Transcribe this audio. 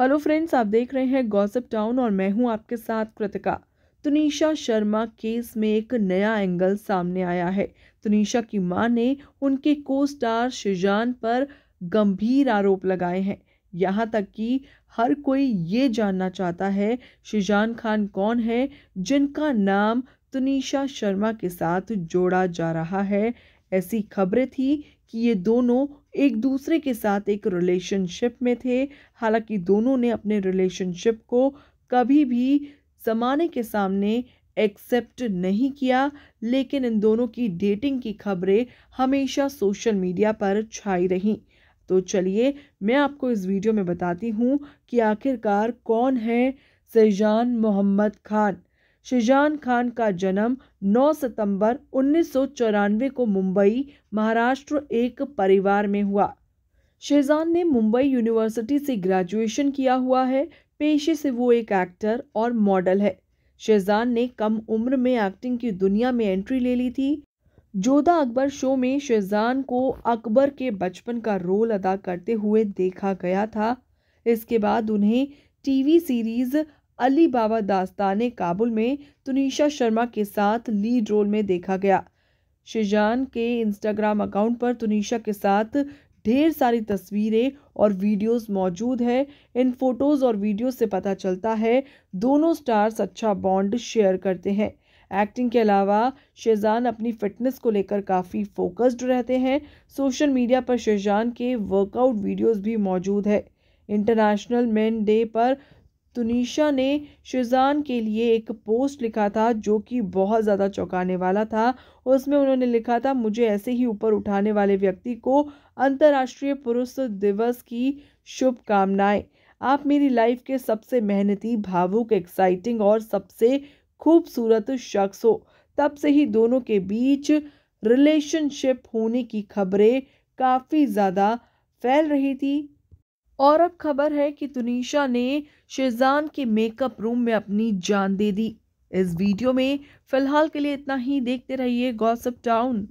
hello friends आप देख रहे हैं गॉसिप टाउन और मैं हूं आपके साथ कृतिका तुनिशा शर्मा केस में एक नया एंगल सामने आया है तुनिशा की मां ने उनके को स्टार शिजान पर गंभीर आरोप लगाए हैं यहाँ तक कि हर कोई ये जानना चाहता है शिजान खान कौन है जिनका नाम तुनिशा शर्मा के साथ जोड़ा जा रहा है ऐसी खबरें थी कि ये दोनों एक दूसरे के साथ एक रिलेशनशिप में थे हालांकि दोनों ने अपने रिलेशनशिप को कभी भी जमाने के सामने एक्सेप्ट नहीं किया लेकिन इन दोनों की डेटिंग की खबरें हमेशा सोशल मीडिया पर छाई रहीं तो चलिए मैं आपको इस वीडियो में बताती हूँ कि आखिरकार कौन है सैजान मोहम्मद खान शिजान खान का जन्म 9 सितंबर उन्नीस को मुंबई महाराष्ट्र एक परिवार में हुआ शेजान ने मुंबई यूनिवर्सिटी से ग्रेजुएशन किया हुआ है पेशे से वो एक एक्टर और मॉडल है शेजान ने कम उम्र में एक्टिंग की दुनिया में एंट्री ले ली थी जोधा अकबर शो में शेजान को अकबर के बचपन का रोल अदा करते हुए देखा गया था इसके बाद उन्हें टीवी सीरीज अली बाबा दास्तान काबुल में तुनिशा शर्मा के साथ लीड रोल में देखा गया शेजान के इंस्टाग्राम अकाउंट पर तुनिशा के साथ ढेर सारी तस्वीरें और वीडियोस मौजूद है इन फोटोज़ और वीडियोस से पता चलता है दोनों स्टार्स अच्छा बॉन्ड शेयर करते हैं एक्टिंग के अलावा शेजान अपनी फिटनेस को लेकर काफ़ी फोकस्ड रहते हैं सोशल मीडिया पर शेजान के वर्कआउट वीडियोस भी मौजूद है इंटरनेशनल मेन डे पर तुनिशा ने शुजान के लिए एक पोस्ट लिखा था जो कि बहुत ज़्यादा चौंकाने वाला था उसमें उन्होंने लिखा था मुझे ऐसे ही ऊपर उठाने वाले व्यक्ति को अंतर्राष्ट्रीय पुरुष दिवस की शुभकामनाएं आप मेरी लाइफ के सबसे मेहनती भावुक एक्साइटिंग और सबसे खूबसूरत शख्स हो तब से ही दोनों के बीच रिलेशनशिप होने की खबरें काफ़ी ज़्यादा फैल रही थी और अब खबर है कि तुनिशा ने शेजान के मेकअप रूम में अपनी जान दे दी इस वीडियो में फिलहाल के लिए इतना ही देखते रहिए गॉसअप टाउन